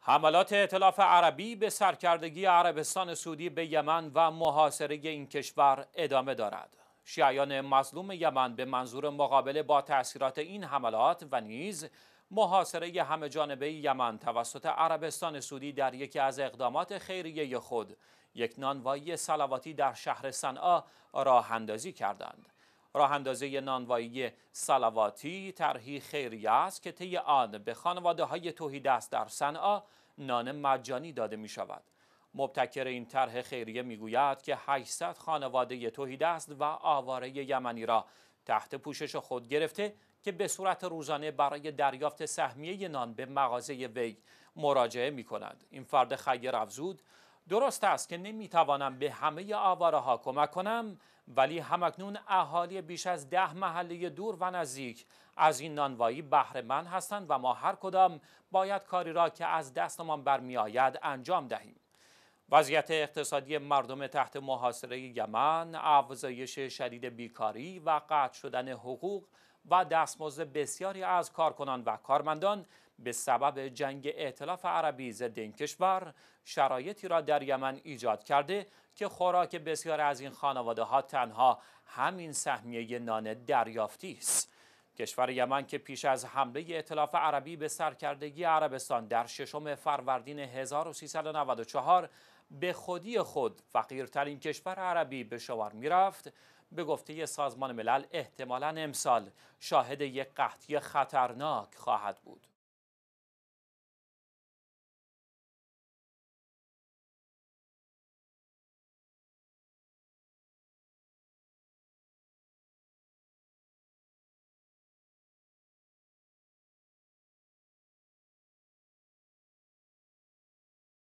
حملات اطلاف عربی به سرکردگی عربستان سعودی به یمن و محاصره این کشور ادامه دارد. شیعیان مظلوم یمن به منظور مقابله با تأثیرات این حملات و نیز محاصره همه جانبه یمن توسط عربستان سعودی در یکی از اقدامات خیریه خود یک نانوایی سلواتی در شهر صنعا راه کردند. راه اندازه نانوایی سلواتی طرحی خیریه است که طی آن به خانواده های در صنعا نان مجانی داده می شود. مبتکر این طرح خیریه میگوید که 800 خانواده توحید و آواره یمنی را تحت پوشش خود گرفته که به صورت روزانه برای دریافت سهمیه نان به مغازه وی مراجعه می کند. این فرد خیر افزود درست است که نمیتوانم به همه آواره ها کمک کنم ولی همکنون اهالی بیش از ده محله دور و نزدیک از این نانوایی بهره من هستند و ما هر کدام باید کاری را که از دستمان برمیآید انجام دهیم وضعیت اقتصادی مردم تحت محاصره یمن، افزایش شدید بیکاری و قطع شدن حقوق و دستمزد بسیاری از کارکنان و کارمندان به سبب جنگ اعتلاف عربی ضد این کشور شرایطی را در یمن ایجاد کرده که خوراک بسیار از این خانواده ها تنها همین سهمیه نان دریافتی است. کشور یمن که پیش از حمله اطلاف عربی به سرکردگی عربستان در ششم فروردین 1394 به خودی خود فقیرترین کشور عربی به شمار میرفت به گفته سازمان ملل احتمالا امسال شاهد یک قحطی خطرناک خواهد بود